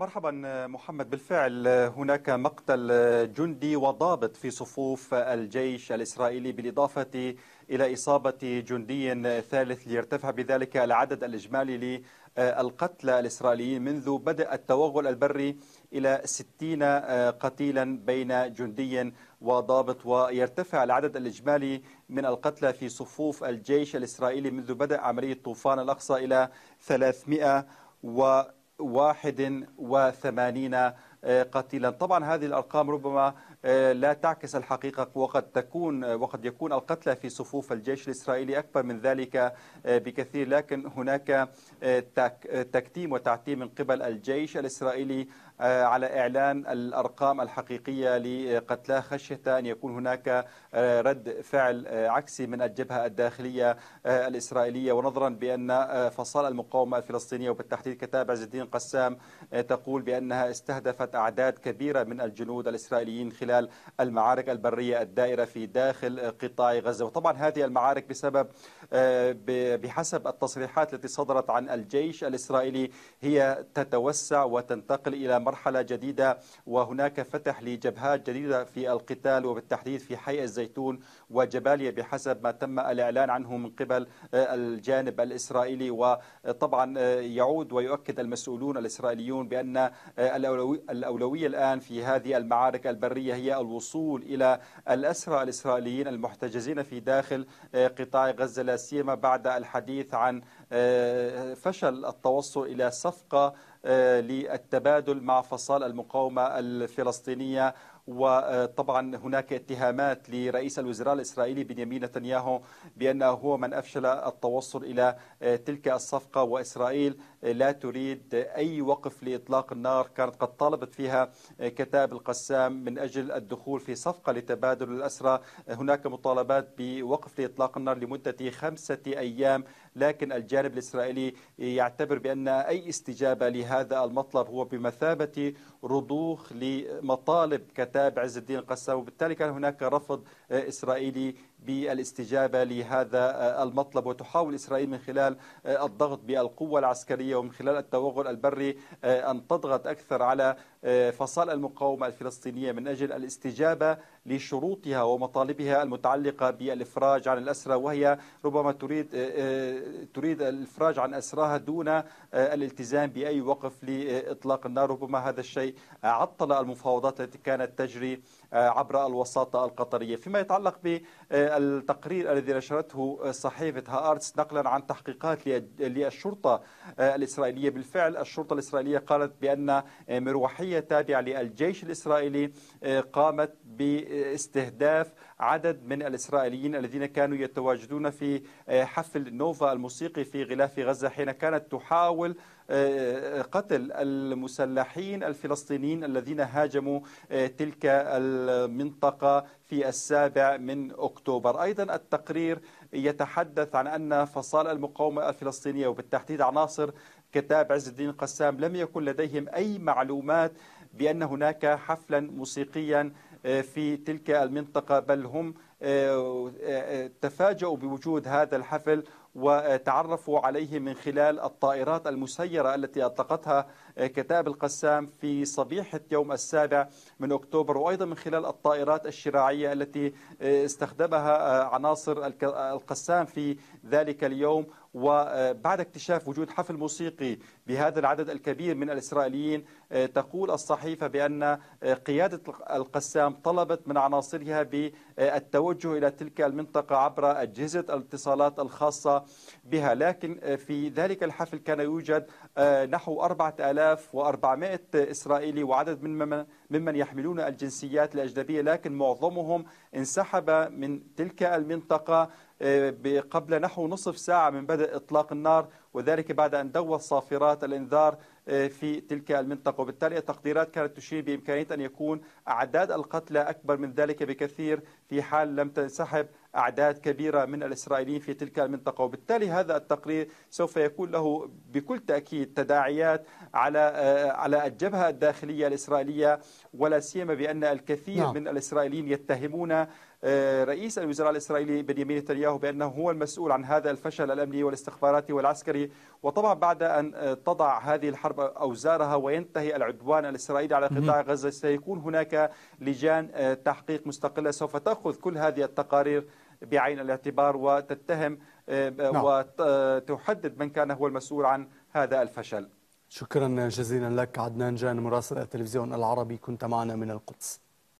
مرحبا محمد بالفعل هناك مقتل جندي وضابط في صفوف الجيش الإسرائيلي بالإضافة إلى إصابة جندي ثالث ليرتفع بذلك العدد الإجمالي للقتلى الإسرائيليين منذ بدء التوغل البري إلى 60 قتيلا بين جندي وضابط ويرتفع العدد الإجمالي من القتلى في صفوف الجيش الإسرائيلي منذ بدء عملية طوفان الأقصى إلى 300 و واحد وثمانين آه، قتيلا طبعا هذه الأرقام ربما آه، لا تعكس الحقيقة وقد تكون آه، وقد يكون القتلى في صفوف الجيش الإسرائيلي أكبر من ذلك آه، بكثير لكن هناك تكتيم وتعتيم من قبل الجيش الإسرائيلي على إعلان الأرقام الحقيقية لقتلى خشية أن يكون هناك رد فعل عكسي من الجبهة الداخلية الإسرائيلية ونظرا بأن فصائل المقاومة الفلسطينية وبالتحديد كتاب عز الدين قسام تقول بأنها استهدفت أعداد كبيرة من الجنود الإسرائيليين خلال خلال المعارك البرية الدائرة في داخل قطاع غزة وطبعا هذه المعارك بسبب آه، بحسب التصريحات التي صدرت عن الجيش الإسرائيلي هي تتوسع وتنتقل إلى مرحلة جديدة وهناك فتح لجبهات جديدة في القتال وبالتحديد في حي الزيتون وجباليا بحسب ما تم الإعلان عنه من قبل آه، الجانب الإسرائيلي وطبعا آه، يعود ويؤكد المسؤولون الإسرائيليون بأن الأولوية الآن في هذه المعارك البرية هي الوصول إلى الأسرى الإسرائيليين المحتجزين في داخل آه، قطاع غزة لا سيما بعد الحديث عن آه، فشل التوصل إلى صفقة آه، للتبادل مع فصائل المقاومة الفلسطينية وطبعا هناك اتهامات لرئيس الوزراء الإسرائيلي بنيامين نتنياهو بأنه هو من أفشل التوصل إلى تلك الصفقة وإسرائيل لا تريد أي وقف لإطلاق النار كانت قد طالبت فيها كتاب القسام من أجل الدخول في صفقة لتبادل الأسرى هناك مطالبات بوقف لإطلاق النار لمدة خمسة أيام لكن الجانب الإسرائيلي يعتبر بأن أي استجابة لهذا المطلب هو بمثابة رضوخ لمطالب كتاب الكتاب عز الدين القسام وبالتالي كان هناك رفض آه، إسرائيلي بالاستجابة لهذا آه، المطلب وتحاول إسرائيل من خلال آه، الضغط بالقوة العسكرية ومن خلال التوغل البري أن تضغط أكثر على فصائل المقاومة الفلسطينية من أجل الاستجابة لشروطها ومطالبها المتعلقة بالإفراج عن الأسرى وهي ربما تريد آه، آه، تريد الإفراج عن أسراها دون آه، الالتزام بأي وقف لإطلاق النار ربما هذا الشيء عطل المفاوضات التي كانت تجري عبر الوساطة القطرية فيما يتعلق بالتقرير الذي نشرته صحيفة هارتس نقلا عن تحقيقات للشرطة الإسرائيلية بالفعل الشرطة الإسرائيلية قالت بأن مروحية تابعة للجيش الإسرائيلي قامت باستهداف عدد من الإسرائيليين الذين كانوا يتواجدون في آه، حفل نوفا الموسيقي في غلاف غزة حين كانت تحاول آه، آه، قتل المسلحين الفلسطينيين الذين هاجموا تلك المنطقة في السابع من أكتوبر أيضا التقرير يتحدث عن أن فصائل المقاومة الفلسطينية وبالتحديد عناصر كتاب عز الدين قسام لم يكن لديهم أي معلومات بأن هناك حفلا موسيقيا آه، في تلك المنطقة بل هم آه، آه، تفاجؤوا بوجود هذا الحفل وتعرفوا عليه من خلال الطائرات المسيرة التي أطلقتها كتاب القسام في صبيحة يوم السابع من أكتوبر وأيضا من خلال الطائرات الشراعية التي استخدمها عناصر القسام في ذلك اليوم وبعد اكتشاف وجود حفل موسيقي بهذا العدد الكبير من الإسرائيليين تقول الصحيفة بأن قيادة القسام طلبت من عناصرها بالتوجه إلى تلك المنطقة عبر أجهزة الاتصالات الخاصة بها لكن آه، في ذلك الحفل كان يوجد آه، نحو 4400 إسرائيلي وعدد من ممن يحملون الجنسيات الأجنبية لكن معظمهم انسحب من تلك المنطقة آه، قبل نحو نصف ساعة من بدء إطلاق النار وذلك بعد أن دوت صافرات الإنذار في تلك المنطقة وبالتالي التقديرات كانت تشير بإمكانية أن يكون أعداد القتلى أكبر من ذلك بكثير في حال لم تنسحب أعداد كبيرة من الإسرائيليين في تلك المنطقة وبالتالي هذا التقرير سوف يكون له بكل تأكيد تداعيات على آه، على الجبهة الداخلية الإسرائيلية ولا سيما بأن الكثير نعم. من الإسرائيليين يتهمون آه، رئيس الوزراء الإسرائيلي بنيامين نتنياهو بأنه هو المسؤول عن هذا الفشل الأمني والاستخباراتي والعسكري وطبعا بعد أن آه، تضع هذه الحرب أوزارها وينتهي العدوان الإسرائيلي على قطاع غزة سيكون هناك لجان تحقيق مستقلة سوف تأخذ كل هذه التقارير بعين الاعتبار وتتهم آه، نعم. وتحدد من كان هو المسؤول عن هذا الفشل شكرا جزيلا لك عدنان جان مراسل التلفزيون العربي كنت معنا من القدس